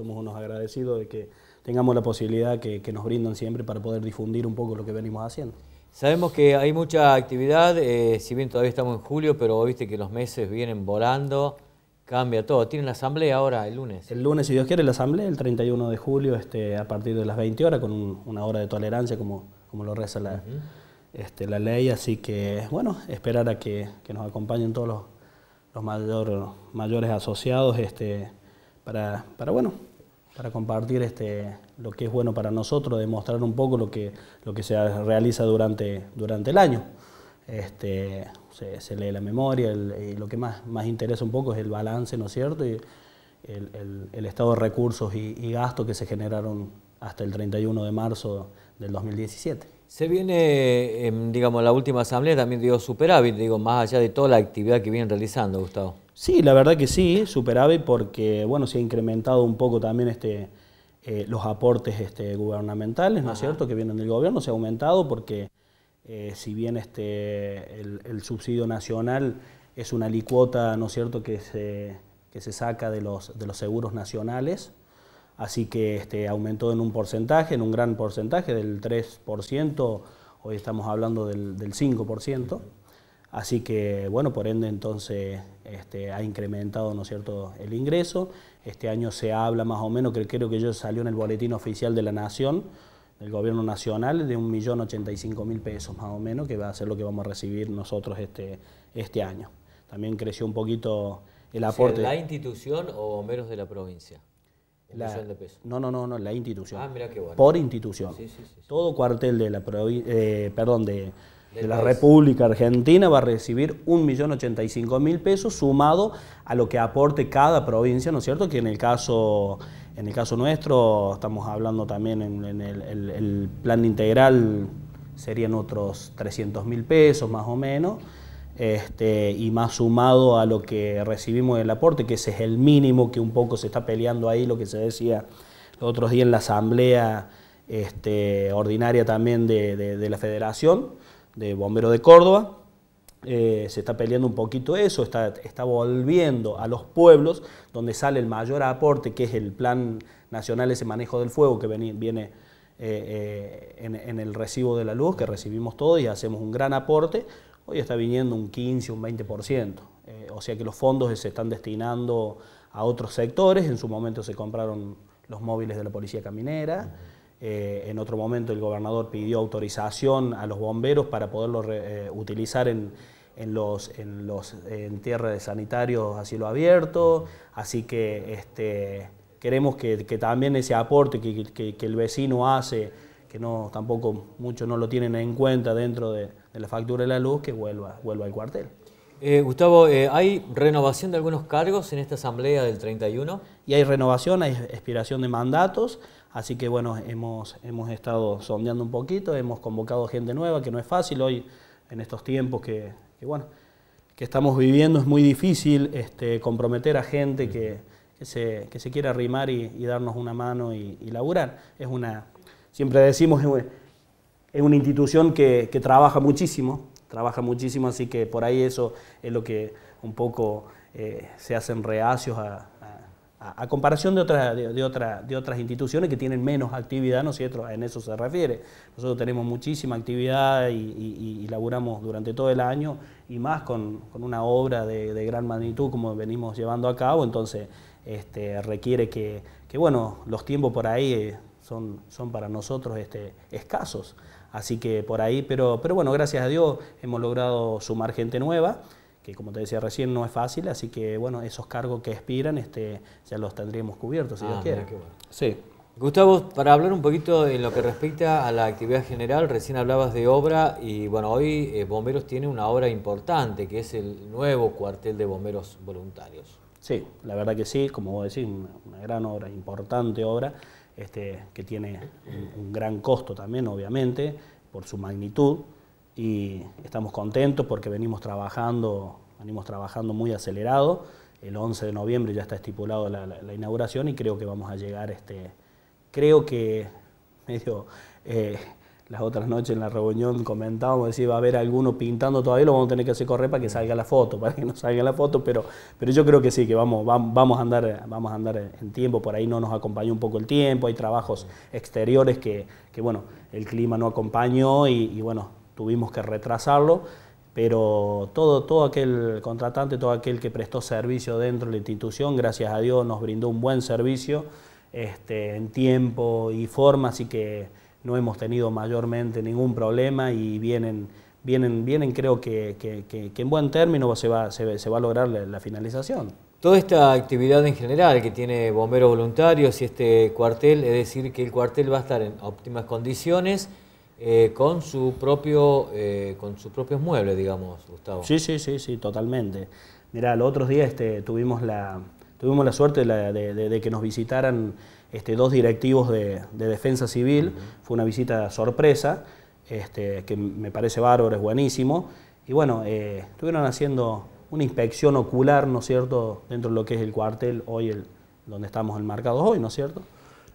somos unos agradecidos de que tengamos la posibilidad que, nos brindan siempre para poder difundir un poco lo que venimos haciendo. Sabemos que hay mucha actividad, eh, si bien todavía estamos en julio, pero viste que los meses vienen volando, cambia todo. ¿Tienen la asamblea ahora el lunes? El lunes, si Dios quiere, la asamblea, el 31 de julio, este, a partir de las 20 horas, con una hora de tolerancia, como, como lo reza la, este, ley. Así que, bueno, esperar a que, nos acompañen todos los, mayores asociados este, para, para, bueno, para compartir este, lo que es bueno para nosotros, demostrar un poco lo que, lo que se realiza durante, durante el año. Este, se, lee la memoria y lo que más, más interesa un poco es el balance, ¿no es cierto? Y el, estado de recursos y, gastos que se generaron hasta el 31 de marzo del 2017. Se viene, em, digamos, la última asamblea también digo superávit, digo, más allá de toda la actividad que vienen realizando, Gustavo. Sí, la verdad que sí, superávit porque bueno, se ha incrementado un poco también este, eh, los aportes este, gubernamentales, ¿no es cierto?, que vienen del gobierno, se ha aumentado porque eh, si bien este, el, subsidio nacional es una licuota, ¿no es cierto?, que se, que se saca de los, de los seguros nacionales, así que este, aumentó en un porcentaje, en un gran porcentaje, del 3%, hoy estamos hablando del, del 5%. Así que, bueno, por ende entonces este, ha incrementado, ¿no es cierto?, el ingreso. Este año se habla más o menos, que creo que yo salió en el boletín oficial de la Nación, del Gobierno Nacional, de 1.085.000 pesos más o menos, que va a ser lo que vamos a recibir nosotros este, este año. También creció un poquito el aporte. de ¿La institución o bomberos de la provincia? No, no, no, no, la institución. Ah, mira qué bueno. Por institución. Sí, sí, sí, Todo cuartel de la provincia, eh, perdón, de de la República Argentina va a recibir 1.085.000 pesos sumado a lo que aporte cada provincia, ¿no es cierto? Que en el caso, en el caso nuestro estamos hablando también en, el, plan integral serían otros 300.000 pesos más o menos. Este, y más sumado a lo que recibimos el aporte, que ese es el mínimo que un poco se está peleando ahí, lo que se decía los otros días en la asamblea este, ordinaria también de la federación de Bomberos de Córdoba. Eh, se está peleando un poquito eso, está, está volviendo a los pueblos donde sale el mayor aporte, que es el Plan Nacional ese Manejo del Fuego que viene, eh, eh, en, el recibo de la luz, que recibimos todos y hacemos un gran aporte. Hoy está viniendo un 15, un 20%. o sea que los fondos se están destinando a otros sectores. En su momento se compraron los móviles de la Policía Caminera. Eh, en otro momento el gobernador pidió autorización a los bomberos para poderlo eh, utilizar en, en los, en eh, tierra sanitarios a cielo abierto. Así que este, queremos que, que, también ese aporte que, que, el vecino hace, que no, tampoco muchos no lo tienen en cuenta dentro de, la factura de la luz, que vuelva, vuelva al cuartel. Gustavo, ¿hay renovación de algunos cargos en esta asamblea del 31? Y hay renovación, hay expiración de mandatos. Así que bueno, hemos, estado sondeando un poquito, hemos convocado gente nueva, que no es fácil hoy en estos tiempos que, bueno, que estamos viviendo, es muy difícil este, comprometer a gente que, se, que quiera arrimar y, darnos una mano y, laburar. Es una, siempre decimos, es una institución que, trabaja muchísimo, trabaja muchísimo, así que por ahí eso es lo que un poco eh, se hacen reacios a, a, comparación de, de, de, otras instituciones que tienen menos actividad, En eso se refiere. Nosotros tenemos muchísima actividad y, laburamos durante todo el año y más con, una obra de, gran magnitud como venimos llevando a cabo, entonces este, requiere que, bueno, los tiempos por ahí eh, son, para nosotros este, escasos. Así que por ahí, pero, pero bueno, gracias a Dios hemos logrado sumar gente nueva que como te decía recién no es fácil, así que bueno, esos cargos que expiran este, ya los tendríamos cubiertos, si Dios ah, Gustavo, para hablar un poquito en lo que respecta a la actividad general, recién hablabas de obra y bueno, hoy eh, Bomberos tiene una obra importante que es el nuevo cuartel de bomberos voluntarios. Sí, la verdad que sí, como vos decís, una gran obra, importante obra, este, que tiene un gran costo también, obviamente, por su magnitud y estamos contentos porque venimos trabajando, venimos trabajando muy acelerado. El 11 de noviembre ya está estipulado la, inauguración y creo que vamos a llegar, este, creo que medio... Eh, las otras noches en la reunión comentábamos, decía, va a haber alguno pintando todavía, lo vamos a tener que hacer correr para que salga la foto, para que no salga la foto, pero, pero yo creo que sí, que vamos, vamos, a andar, vamos a andar en tiempo, por ahí no nos acompañó un poco el tiempo, hay trabajos exteriores que, que bueno, el clima no acompañó y bueno, tuvimos que retrasarlo, pero todo, todo aquel contratante, todo aquel que prestó servicio dentro de la institución, gracias a Dios nos brindó un buen servicio este, en tiempo y forma, así que no hemos tenido mayormente ningún problema y vienen, vienen, vienen creo que, que, en buen término se va, a lograr la finalización. Toda esta actividad en general que tiene bomberos voluntarios y este cuartel, es decir, que el cuartel va a estar en óptimas condiciones eh, con, su propio, eh, con sus propios muebles, digamos, Gustavo. Sí, sí, sí, sí, totalmente. Mira, los otros días este, tuvimos, la, tuvimos la suerte de, que nos visitaran este, dos directivos de, Defensa Civil. Fue una visita sorpresa, este, que me parece bárbaro, es buenísimo. Y bueno, eh, estuvieron haciendo una inspección ocular, ¿no es cierto?, dentro de lo que es el cuartel, hoy el, donde estamos enmarcados hoy, ¿no es cierto?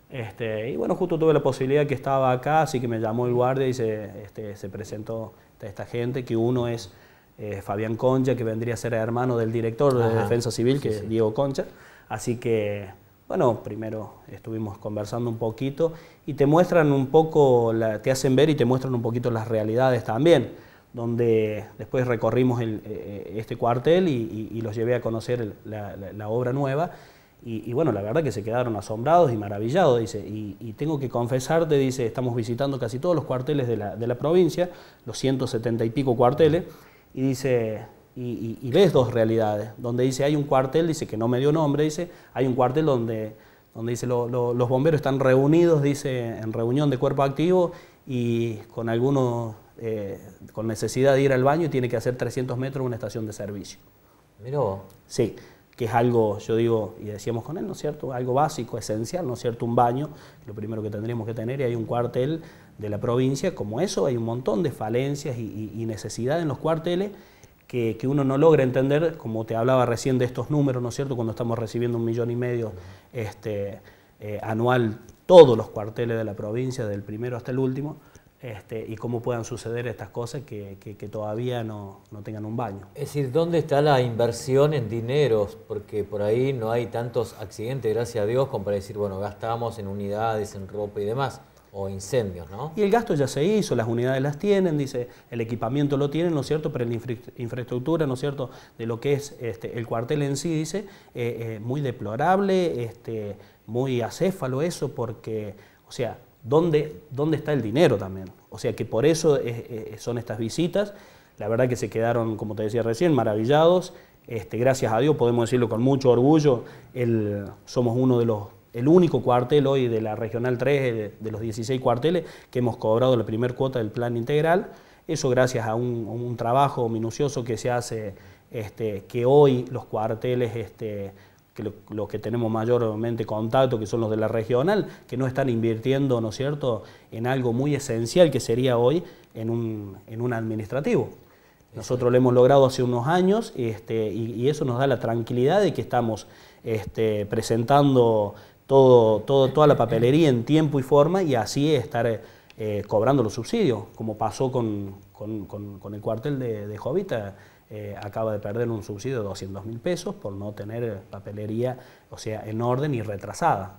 Este, y bueno, justo tuve la posibilidad que estaba acá, así que me llamó el guardia y se, este, presentó a esta gente, que uno es eh, Fabián Concha, que vendría a ser hermano del director de Defensa Civil, que es Diego Concha. Así que, bueno, primero estuvimos conversando un poquito y te muestran un poco, te hacen ver y te muestran un poquito las realidades también, donde después recorrimos eh, este cuartel y, los llevé a conocer la, la obra nueva y, bueno, la verdad que se quedaron asombrados y maravillados, dice. Y, tengo que confesarte, dice, estamos visitando casi todos los cuarteles de la, provincia, los 170 y pico cuarteles, y dice, y, ves dos realidades, donde dice, hay un cuartel, dice, que no me dio nombre, dice, hay un cuartel donde, donde dice, los bomberos están reunidos, dice, en reunión de cuerpo activo y con algunos, eh, con necesidad de ir al baño y tiene que hacer 300 metros una estación de servicio. Pero... Sí que es algo, yo digo, y decíamos con él, ¿no es cierto? Algo básico, esencial, ¿no es cierto? Un baño, lo primero que tendríamos que tener, y hay un cuartel de la provincia, como eso, hay un montón de falencias y, necesidades en los cuarteles que, uno no logra entender, como te hablaba recién de estos números, ¿no es cierto? Cuando estamos recibiendo un millón y medio este, eh, anual todos los cuarteles de la provincia, del primero hasta el último, este, y cómo puedan suceder estas cosas que, todavía no, tengan un baño. Es decir, ¿dónde está la inversión en dineros? Porque por ahí no hay tantos accidentes, gracias a Dios, como para decir, bueno, gastamos en unidades, en ropa y demás, o incendios, ¿no? Y el gasto ya se hizo, las unidades las tienen, dice, el equipamiento lo tienen, ¿no es cierto? Pero la infraestructura, ¿no es cierto?, de lo que es este, el cuartel en sí, dice, eh, eh, muy deplorable, este, muy acéfalo eso, porque, o sea, dónde, dónde está el dinero también. O sea que por eso son estas visitas. La verdad que se quedaron, como te decía recién, maravillados. Este, gracias a Dios, podemos decirlo con mucho orgullo, el, somos uno de los, el único cuartel hoy de la Regional 3, de, los 16 cuarteles, que hemos cobrado la primera cuota del plan integral. Eso gracias a un, trabajo minucioso que se hace, este, que hoy los cuarteles este, que los que tenemos mayormente contacto, que son los de la regional, que no están invirtiendo, ¿no es cierto?, en algo muy esencial que sería hoy en un, administrativo. Nosotros lo hemos logrado hace unos años este, y, eso nos da la tranquilidad de que estamos este, presentando todo, toda la papelería en tiempo y forma y así estar eh, cobrando los subsidios, como pasó con, el cuartel de, de Jovita eh, acaba de perder un subsidio de 200 mil pesos por no tener papelería, o sea, en orden y retrasada.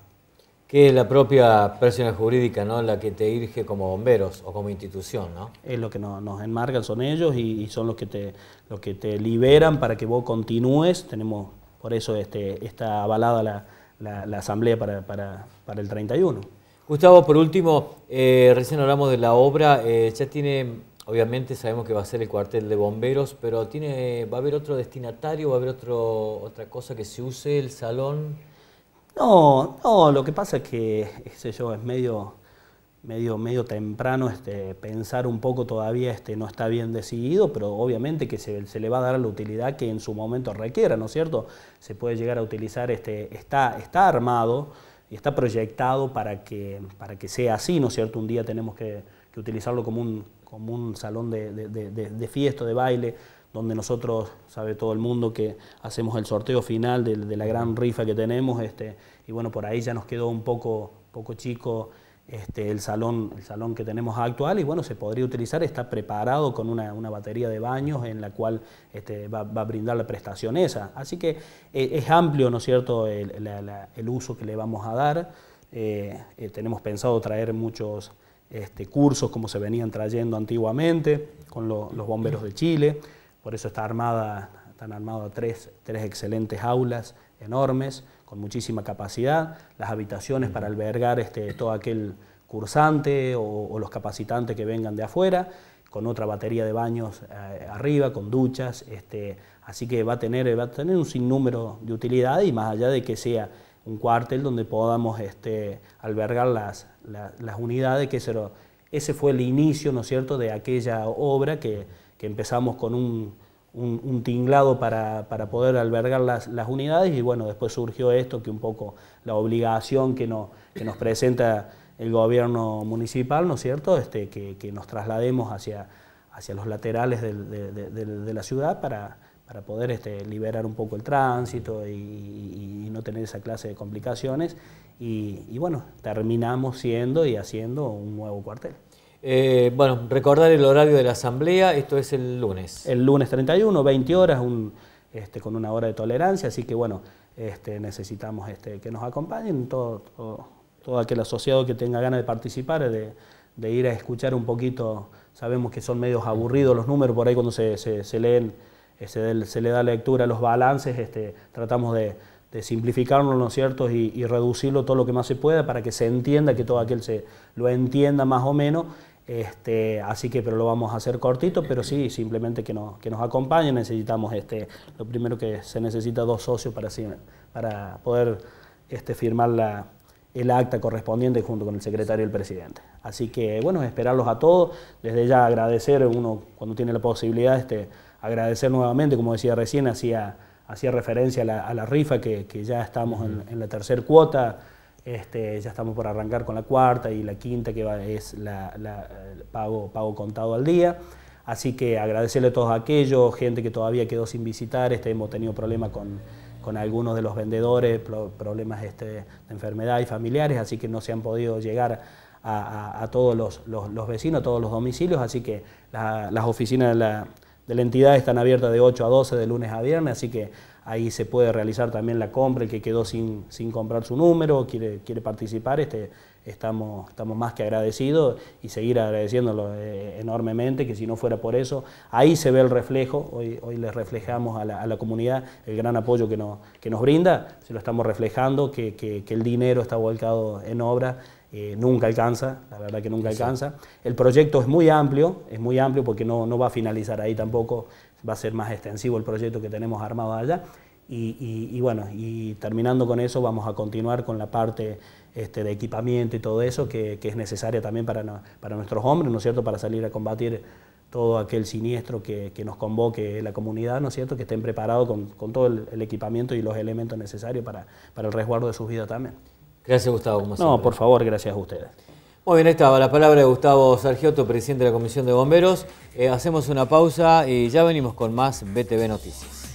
Que es la propia persona jurídica, ¿no? La que te dirige como bomberos o como institución, ¿no? Es lo que nos, enmarcan, son ellos y, son los que, te, los que te liberan para que vos continúes. Tenemos, por eso este, está avalada la, asamblea para, el 31. Gustavo, por último, eh, recién hablamos de la obra, eh, ya tiene Obviamente sabemos que va a ser el cuartel de bomberos, pero tiene, ¿va a haber otro destinatario? ¿Va a haber otro, otra cosa que se use el salón? No, no, lo que pasa es que, sé yo, es medio, medio, medio temprano este, pensar un poco todavía este, no está bien decidido, pero obviamente que se, se le va a dar la utilidad que en su momento requiera, ¿no es cierto? Se puede llegar a utilizar, este, está, está armado y está proyectado para que, para que sea así, ¿no es cierto? Un día tenemos que utilizarlo como un, como un salón de, de, de, fiesta, de baile, donde nosotros, sabe todo el mundo, que hacemos el sorteo final de, la gran rifa que tenemos, este, y bueno, por ahí ya nos quedó un poco, poco chico este, el, salón, el salón que tenemos actual, y bueno, se podría utilizar, está preparado con una, batería de baños en la cual este, va, a brindar la prestación esa. Así que eh, es amplio, ¿no es cierto?, el, uso que le vamos a dar. Eh, eh, tenemos pensado traer muchos este, cursos como se venían trayendo antiguamente con los bomberos de Chile. Por eso está armada, están armadas tres, tres excelentes aulas enormes con muchísima capacidad, las habitaciones para albergar este, todo aquel cursante o, los capacitantes que vengan de afuera, con otra batería de baños eh, arriba, con duchas, este, así que va a, tener, va a tener un sinnúmero de utilidad y más allá de que sea un cuartel donde podamos este, albergar las, las, unidades, que ese, ese, fue el inicio, ¿no es cierto?, de aquella obra que, empezamos con un, tinglado para, poder albergar las, unidades y bueno, después surgió esto, que un poco la obligación que, que nos presenta el gobierno municipal, ¿no es cierto?, este, que, nos traslademos hacia, hacia los laterales de la ciudad para para poder este, liberar un poco el tránsito y, no tener esa clase de complicaciones. Y, bueno, terminamos siendo y haciendo un nuevo cuartel. Eh, bueno, recordar el horario de la asamblea, esto es el lunes. El lunes 31, 20 horas, un, este, con una hora de tolerancia, así que bueno, este, necesitamos este, que nos acompañen todo, todo, aquel asociado que tenga ganas de participar, de, ir a escuchar un poquito, sabemos que son medios aburridos los números por ahí cuando se, se, se leen este, se le da lectura a los balances, este, tratamos de, simplificarlo, cierto?, y, reducirlo todo lo que más se pueda para que se entienda, que todo aquel se lo entienda más o menos. Este, así que, pero lo vamos a hacer cortito, pero sí, simplemente que nos, acompañe, Necesitamos, este, lo primero que se necesita dos socios para, para poder este, firmar la, el acta correspondiente junto con el secretario y el presidente. Así que, bueno, esperarlos a todos. Desde ya agradecer, uno cuando tiene la posibilidad, este, agradecer nuevamente, como decía recién, hacía, hacía referencia a la, rifa que, ya estamos en, la tercera cuota. Este, ya estamos por arrancar con la cuarta y la quinta que va, es la, el pago, pago contado al día. Así que agradecerle a todos aquellos, gente que todavía quedó sin visitar, este, hemos tenido problemas con, con algunos de los vendedores, problemas este, de enfermedad y familiares, así que no se han podido llegar a, todos los, los, a vecinos, todos los domicilios, así que las oficinas de la, entidad están abiertas de 8 a 12 de lunes a viernes, así que ahí se puede realizar también la compra, el que quedó sin, sin comprar su número, quiere, quiere participar, este, estamos, estamos más que agradecidos y seguir agradeciéndolo eh, enormemente, que si no fuera por eso, ahí se ve el reflejo, hoy, hoy les reflejamos a la, comunidad el gran apoyo que nos, que nos brinda, se lo estamos reflejando, que, el dinero está volcado en obra, eh, nunca alcanza, la verdad que nunca alcanza. El proyecto es muy amplio, es muy amplio porque no, no va a finalizar ahí tampoco, va a ser más extensivo el proyecto que tenemos armado allá. Y, y, bueno, y terminando con eso, vamos a continuar con la parte este, de equipamiento y todo eso que, es necesaria también para, para nuestros hombres, ¿no es cierto?, para salir a combatir todo aquel siniestro que, nos convoque la comunidad, ¿no es cierto?, que estén preparados con, todo el, equipamiento y los elementos necesarios para, para el resguardo de sus vidas también. Gracias, Gustavo. no, por favor, gracias a ustedes. Muy bien, ahí estaba la palabra de Gustavo Sargioto, presidente de la Comisión de Bomberos. Eh, hacemos una pausa y ya venimos con más BTV Noticias.